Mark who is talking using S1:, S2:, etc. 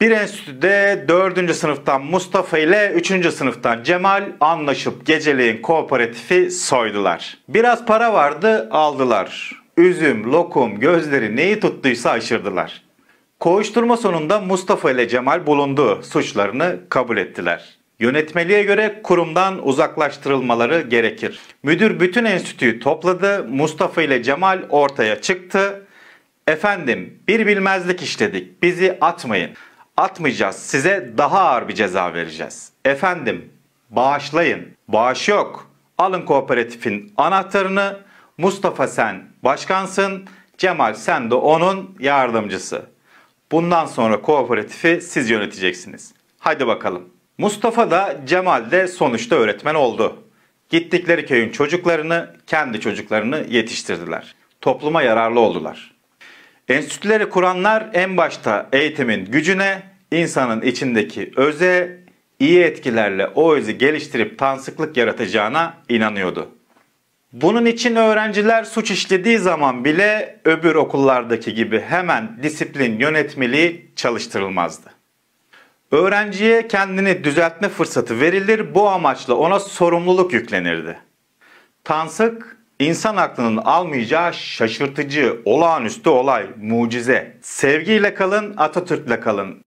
S1: Bir enstitüde 4. sınıftan Mustafa ile 3. sınıftan Cemal anlaşıp geceleyin kooperatifi soydular. Biraz para vardı aldılar. Üzüm, lokum, gözleri neyi tuttuysa aşırdılar. Koğuşturma sonunda Mustafa ile Cemal bulundu. Suçlarını kabul ettiler. Yönetmeliğe göre kurumdan uzaklaştırılmaları gerekir. Müdür bütün enstitüyü topladı. Mustafa ile Cemal ortaya çıktı. Efendim bir bilmezlik işledik. Bizi atmayın atmayacağız. Size daha ağır bir ceza vereceğiz. Efendim bağışlayın. Bağış yok. Alın kooperatifin anahtarını. Mustafa sen başkansın. Cemal sen de onun yardımcısı. Bundan sonra kooperatifi siz yöneteceksiniz. Hadi bakalım. Mustafa da Cemal de sonuçta öğretmen oldu. Gittikleri köyün çocuklarını, kendi çocuklarını yetiştirdiler. Topluma yararlı oldular. Enstitüleri kuranlar en başta eğitimin gücüne, insanın içindeki öze iyi etkilerle o özü geliştirip tansıklık yaratacağına inanıyordu. Bunun için öğrenciler suç işlediği zaman bile öbür okullardaki gibi hemen disiplin yönetmeliği çalıştırılmazdı. Öğrenciye kendini düzeltme fırsatı verilir, bu amaçla ona sorumluluk yüklenirdi. Tansık, insan aklının almayacağı şaşırtıcı, olağanüstü olay, mucize, sevgiyle kalın, Atatürk'le kalın,